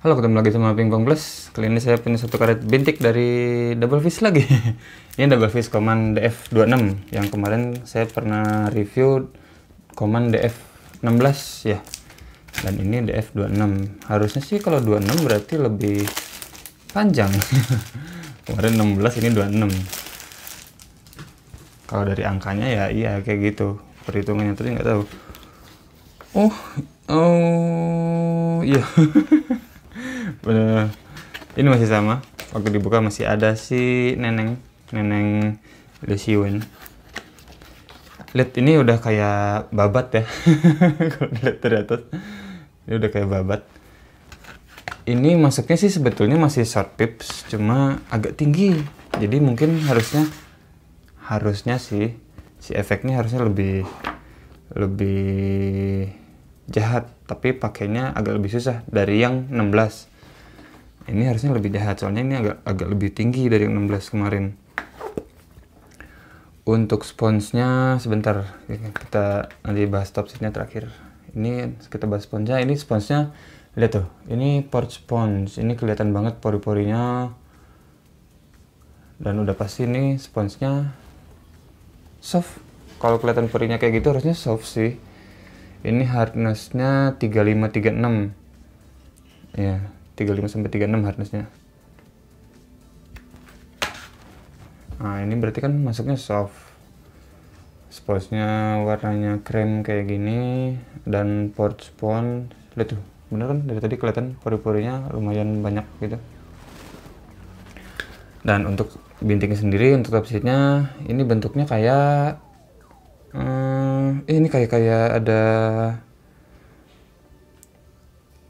Halo, ketemu lagi sama Pingpong Plus. Kali ini saya punya satu karet bintik dari Double Fish lagi. ini Double Fish Command DF26 yang kemarin saya pernah review Command DF16 ya. Dan ini DF26. Harusnya sih kalau 26 berarti lebih panjang. kemarin 16 ini 26. Kalau dari angkanya ya iya kayak gitu perhitungannya tadi nggak tahu. Oh, oh iya. uh, ini masih sama waktu dibuka masih ada si neneng neneng Lesiwen lihat ini udah kayak babat ya kalau lihat dari atas ini udah kayak babat ini masuknya sih sebetulnya masih short pips cuma agak tinggi jadi mungkin harusnya harusnya sih si efeknya harusnya lebih lebih jahat tapi pakainya agak lebih susah dari yang 16 ini harusnya lebih jahat soalnya ini agak agak lebih tinggi dari yang 16 kemarin untuk sponsnya sebentar kita nanti bahas top seatnya terakhir ini kita bahas sponsnya ini sponsnya lihat tuh ini port spons ini kelihatan banget pori-porinya dan udah pasti ini sponsnya soft kalau kelihatan porinya kayak gitu harusnya soft sih ini hardnessnya 3536 ya 35 sampai 36 hardnessnya nah ini berarti kan masuknya soft Sponsnya warnanya krem kayak gini dan port sponge lihat tuh bener kan dari tadi kelihatan pori-porinya lumayan banyak gitu dan untuk bintiknya sendiri untuk top sheetnya ini bentuknya kayak hmm, ini kayak kayak ada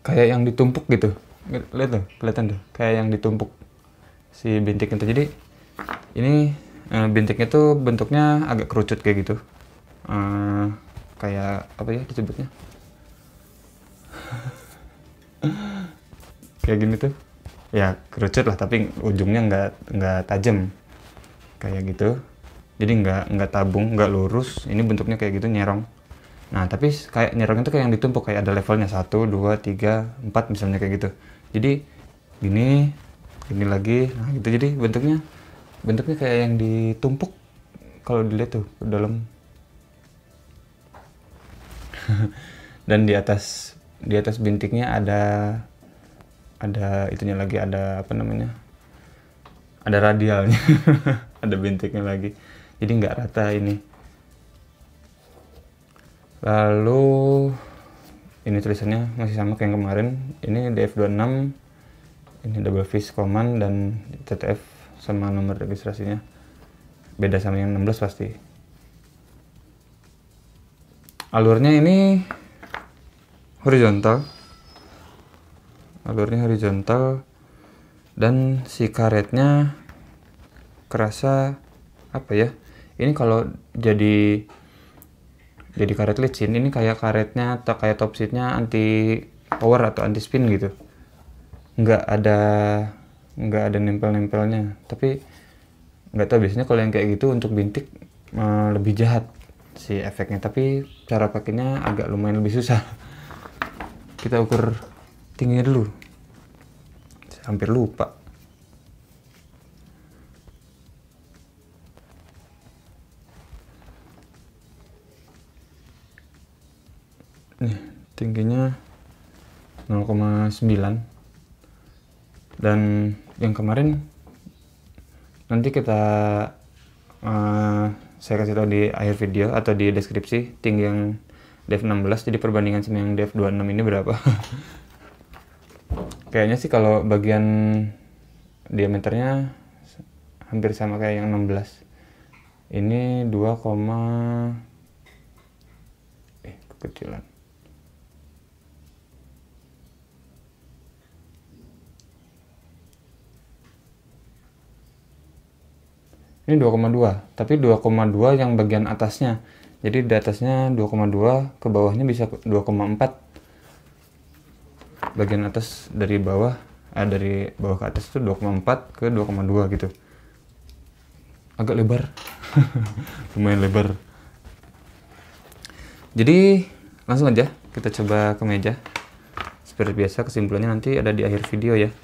kayak yang ditumpuk gitu lihat tuh kelihatan tuh kayak yang ditumpuk si bintik itu jadi ini uh, bintiknya tuh bentuknya agak kerucut kayak gitu uh, kayak apa ya disebutnya kayak gini tuh ya kerucut lah tapi ujungnya nggak nggak tajam kayak gitu jadi nggak nggak tabung nggak lurus ini bentuknya kayak gitu nyerong nah tapi kayak nyerong itu kayak yang ditumpuk kayak ada levelnya satu dua tiga empat misalnya kayak gitu jadi gini ini lagi nah gitu jadi bentuknya bentuknya kayak yang ditumpuk kalau dilihat tuh ke dalam dan di atas di atas bintiknya ada ada itunya lagi ada apa namanya ada radialnya ada bintiknya lagi jadi nggak rata ini lalu ini tulisannya masih sama kayak yang kemarin ini DF26 ini double fish command dan TTF sama nomor registrasinya beda sama yang 16 pasti alurnya ini horizontal alurnya horizontal dan si karetnya kerasa apa ya ini kalau jadi jadi karet licin ini kayak karetnya atau kayak top seatnya anti power atau anti spin gitu nggak ada nggak ada nempel-nempelnya tapi nggak tahu biasanya kalau yang kayak gitu untuk bintik uh, lebih jahat si efeknya tapi cara pakainya agak lumayan lebih susah kita ukur tingginya dulu Saya hampir lupa nih tingginya 0,9 dan yang kemarin nanti kita uh, saya kasih tahu di akhir video atau di deskripsi tinggi yang dev 16 jadi perbandingan sama yang dev 26 ini berapa kayaknya sih kalau bagian diameternya hampir sama kayak yang 16 ini 2, eh kekecilan ini 2,2 tapi 2,2 yang bagian atasnya jadi di atasnya 2,2 ke bawahnya bisa 2,4 bagian atas dari bawah eh, dari bawah ke atas itu 2,4 ke 2,2 gitu agak lebar lumayan lebar jadi langsung aja kita coba ke meja seperti biasa kesimpulannya nanti ada di akhir video ya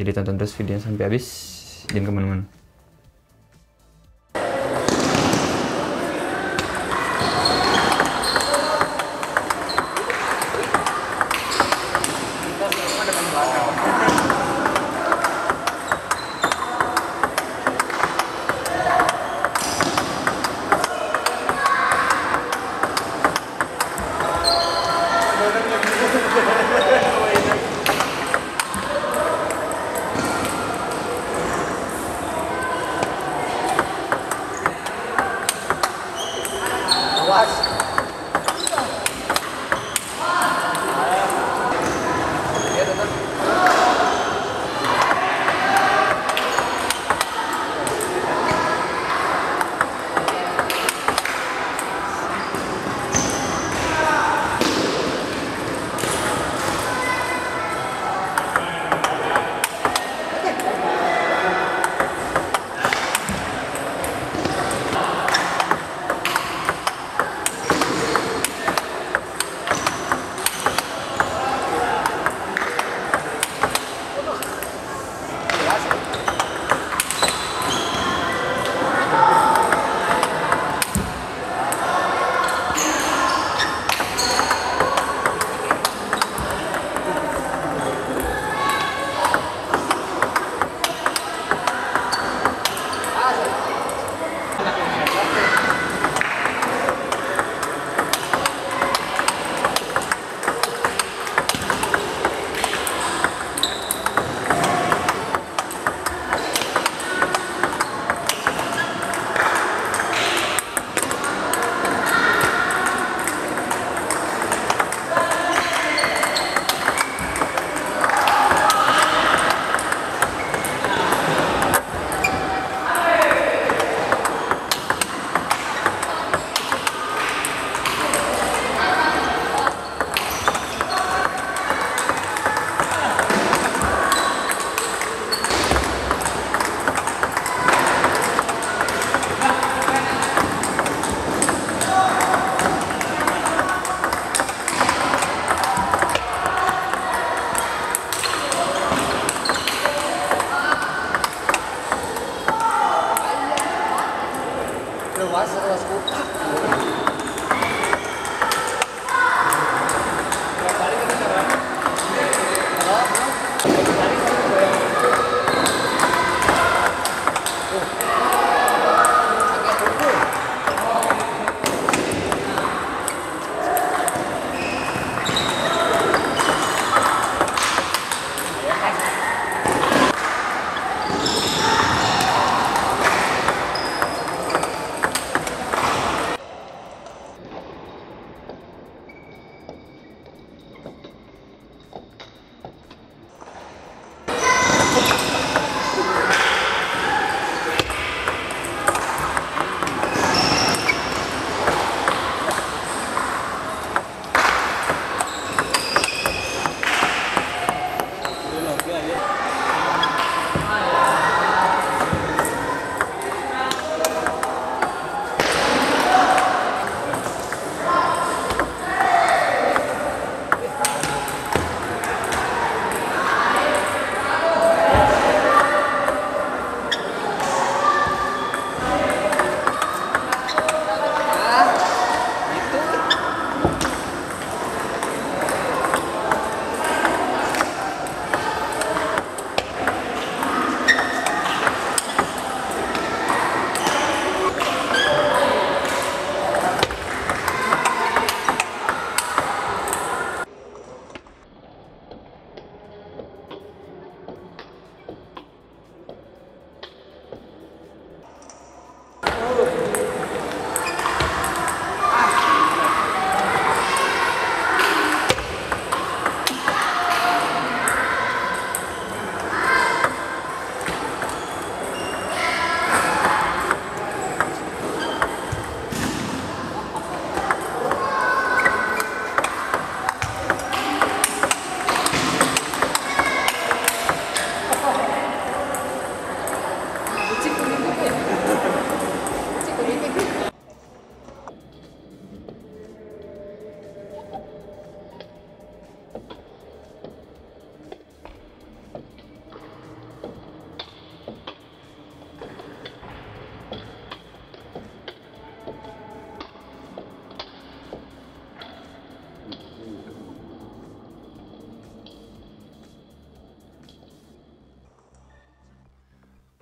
jadi tonton terus videonya sampai habis jangan kemana-mana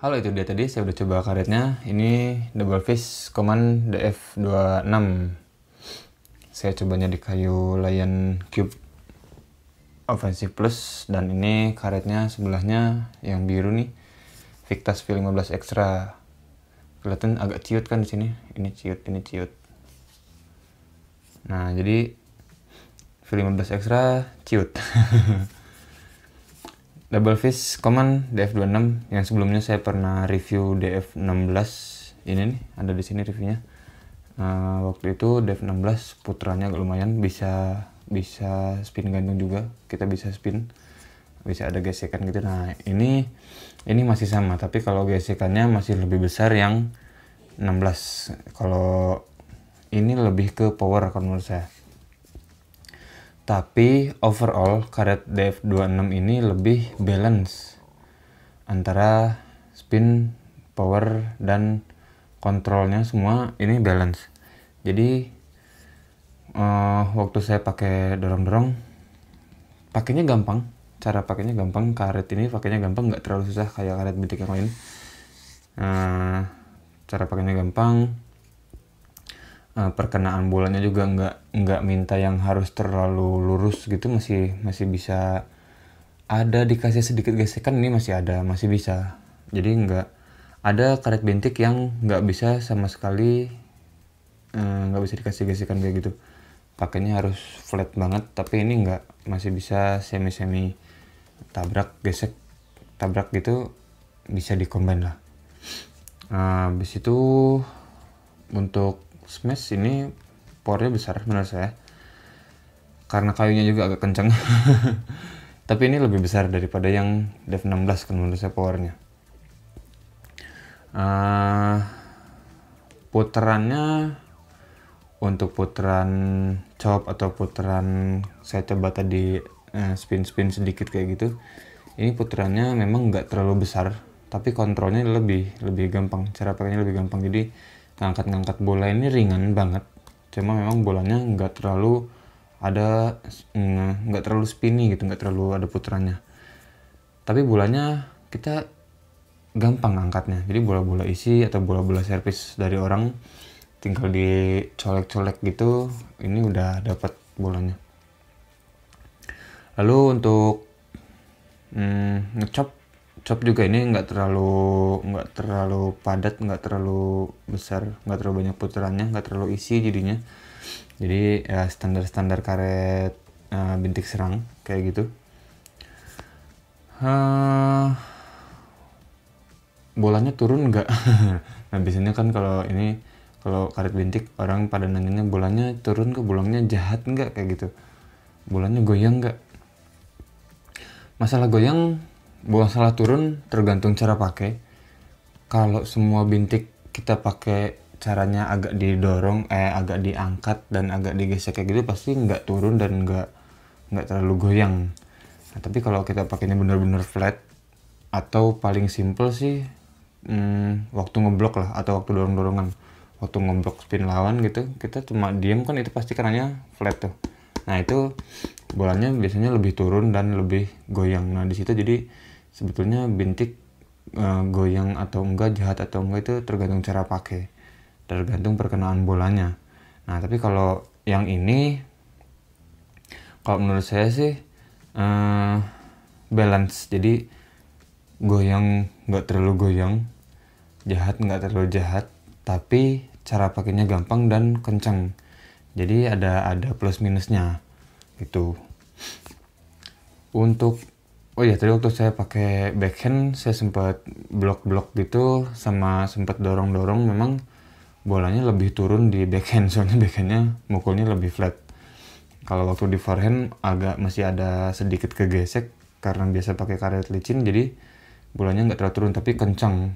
Halo itu dia tadi saya udah coba karetnya. Ini double fish command DF26. Saya cobanya di kayu Lion Cube Offensive Plus dan ini karetnya sebelahnya yang biru nih Victus V15 Extra. Kelihatan agak ciut kan di sini. Ini ciut, ini ciut. Nah, jadi V15 Extra ciut. Double Fish command DF26 yang sebelumnya saya pernah review DF16 ini nih ada di sini reviewnya uh, waktu itu DF16 putranya agak lumayan bisa bisa spin gantung juga kita bisa spin bisa ada gesekan gitu nah ini ini masih sama tapi kalau gesekannya masih lebih besar yang 16 kalau ini lebih ke power kalau menurut saya tapi overall karet DF26 ini lebih balance antara spin, power, dan kontrolnya semua ini balance. Jadi uh, waktu saya pakai dorong-dorong pakainya gampang cara pakainya gampang karet ini pakainya gampang nggak terlalu susah kayak karet bitik yang lain uh, cara pakainya gampang Eh, perkenaan bolanya juga nggak nggak minta yang harus terlalu lurus gitu masih masih bisa ada dikasih sedikit gesekan ini masih ada masih bisa jadi nggak ada karet bintik yang nggak bisa sama sekali eh, nggak bisa dikasih gesekan kayak gitu pakainya harus flat banget tapi ini nggak masih bisa semi semi tabrak gesek tabrak gitu bisa dikombin lah Nah, habis itu untuk Smash ini powernya besar menurut saya karena kayunya juga agak kenceng tapi ini lebih besar daripada yang Dev 16 kan menurut saya powernya uh, puterannya untuk puteran chop atau puteran saya coba tadi eh, spin-spin sedikit kayak gitu ini puterannya memang nggak terlalu besar tapi kontrolnya lebih lebih gampang cara pakainya lebih gampang jadi ngangkat-ngangkat bola ini ringan banget cuma memang bolanya nggak terlalu ada nggak terlalu spinny gitu nggak terlalu ada putranya tapi bolanya kita gampang angkatnya jadi bola-bola isi atau bola-bola servis dari orang tinggal dicolek-colek gitu ini udah dapat bolanya lalu untuk hmm, ngecop cop juga ini nggak terlalu nggak terlalu padat nggak terlalu besar nggak terlalu banyak putarannya nggak terlalu isi jadinya jadi ya standar-standar karet uh, bintik serang kayak gitu uh, bolanya turun nggak nah biasanya kan kalau ini kalau karet bintik orang pada nanyanya bolanya turun ke bolongnya jahat nggak kayak gitu bolanya goyang nggak masalah goyang buang salah turun tergantung cara pakai kalau semua bintik kita pakai caranya agak didorong eh agak diangkat dan agak digesek kayak gitu pasti nggak turun dan nggak nggak terlalu goyang nah, tapi kalau kita pakainya benar-benar flat atau paling simple sih hmm, waktu ngeblok lah atau waktu dorong-dorongan waktu ngeblok spin lawan gitu kita cuma diem kan itu pasti karenanya flat tuh nah itu bolanya biasanya lebih turun dan lebih goyang nah di situ jadi sebetulnya bintik uh, goyang atau enggak jahat atau enggak itu tergantung cara pakai tergantung perkenaan bolanya nah tapi kalau yang ini kalau menurut saya sih uh, balance jadi goyang nggak terlalu goyang jahat nggak terlalu jahat tapi cara pakainya gampang dan kencang jadi ada ada plus minusnya itu untuk Oh iya tadi waktu saya pakai backhand saya sempat blok-blok gitu sama sempat dorong-dorong memang bolanya lebih turun di backhand soalnya backhandnya mukulnya lebih flat. Kalau waktu di forehand agak masih ada sedikit kegesek karena biasa pakai karet licin jadi bolanya nggak terlalu turun tapi kencang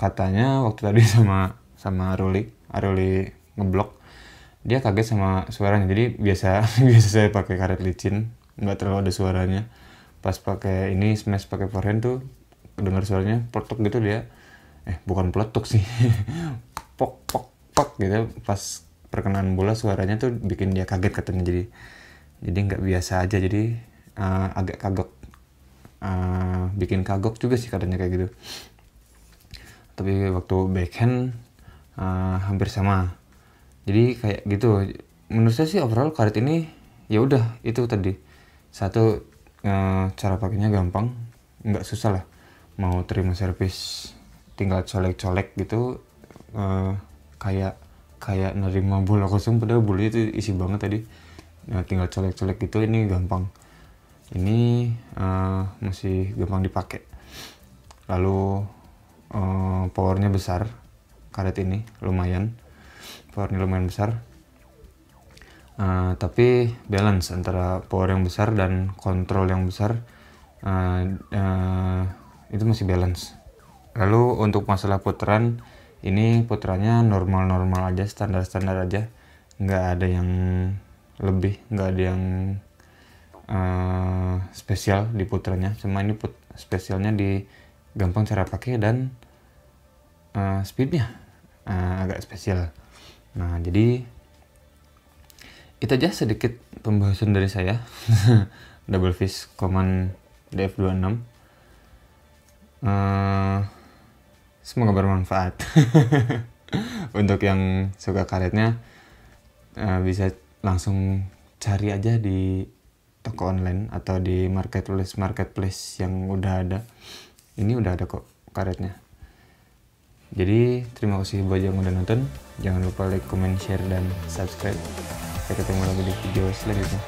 katanya waktu tadi sama sama Aruli Aruli ngeblok dia kaget sama suaranya jadi biasa biasa saya pakai karet licin nggak terlalu ada suaranya pas pakai ini smash pakai forehand tuh dengar suaranya peletuk gitu dia eh bukan peletuk sih pok pok pok gitu pas perkenaan bola suaranya tuh bikin dia kaget katanya jadi jadi nggak biasa aja jadi uh, agak kagok uh, bikin kagok juga sih katanya kayak gitu tapi waktu backhand uh, hampir sama jadi kayak gitu menurut saya sih overall karet ini ya udah itu tadi satu uh, cara pakainya gampang nggak susah lah mau terima servis tinggal colek-colek gitu uh, kayak kayak nerima bola kosong pada bola itu isi banget tadi nah tinggal colek-colek gitu ini gampang ini uh, masih gampang dipakai lalu uh, powernya besar karet ini lumayan powernya lumayan besar uh, tapi balance antara power yang besar dan kontrol yang besar uh, uh, itu masih balance lalu untuk masalah putaran ini putarannya normal-normal aja standar-standar aja nggak ada yang lebih nggak ada yang uh, spesial di putranya cuma ini put spesialnya di gampang cara pakai dan uh, speednya uh, agak spesial nah jadi itu aja sedikit pembahasan dari saya double fish command df26 uh, eh, semoga bermanfaat untuk yang suka karetnya uh, bisa langsung cari aja di toko online atau di marketplace marketplace yang udah ada ini udah ada kok karetnya jadi terima kasih buat yang udah nonton jangan lupa like comment share dan subscribe хотя ты можно будет делать следующее.